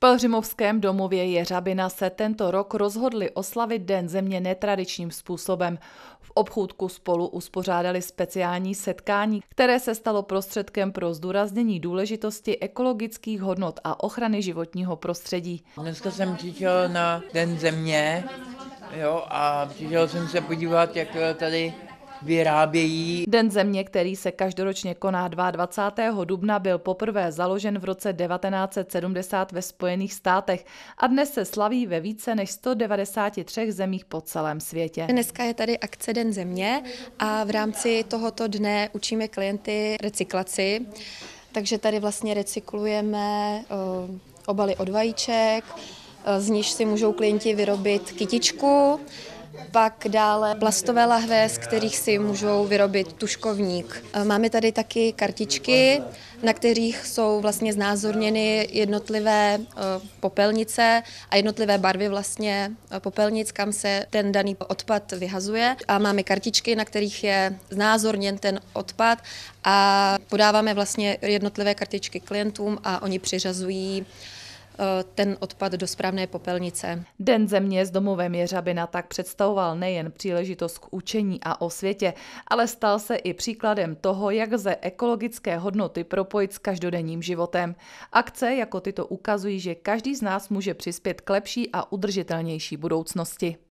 Pelřimovském domově Jeřabina se tento rok rozhodli oslavit Den země netradičním způsobem. V obchůdku spolu uspořádali speciální setkání, které se stalo prostředkem pro zdůraznění důležitosti ekologických hodnot a ochrany životního prostředí. Dneska jsem přišel na Den země jo, a přišel jsem se podívat, jak tady vyrábějí. Den země, který se každoročně koná 22. dubna, byl poprvé založen v roce 1970 ve Spojených státech a dnes se slaví ve více než 193 zemích po celém světě. Dneska je tady akce Den země a v rámci tohoto dne učíme klienty recyklaci, takže tady vlastně recyklujeme eh, obaly od vajíček, eh, z níž si můžou klienti vyrobit kytičku, pak dále plastové lahve, z kterých si můžou vyrobit tuškovník. Máme tady taky kartičky, na kterých jsou vlastně znázorněny jednotlivé e, popelnice a jednotlivé barvy vlastně e, popelnic, kam se ten daný odpad vyhazuje. A máme kartičky, na kterých je znázorněn ten odpad a podáváme vlastně jednotlivé kartičky klientům a oni přiřazují Eh, ten odpad do správné popelnice. Den země s domovem Jeřabina tak představoval nejen příležitost k učení a osvětě, ale stal se i příkladem toho, jak lze ekologické hodnoty propojit s každodenním životem. Akce jako tyto ukazují, že každý z nás může přispět k lepší a udržitelnější budoucnosti.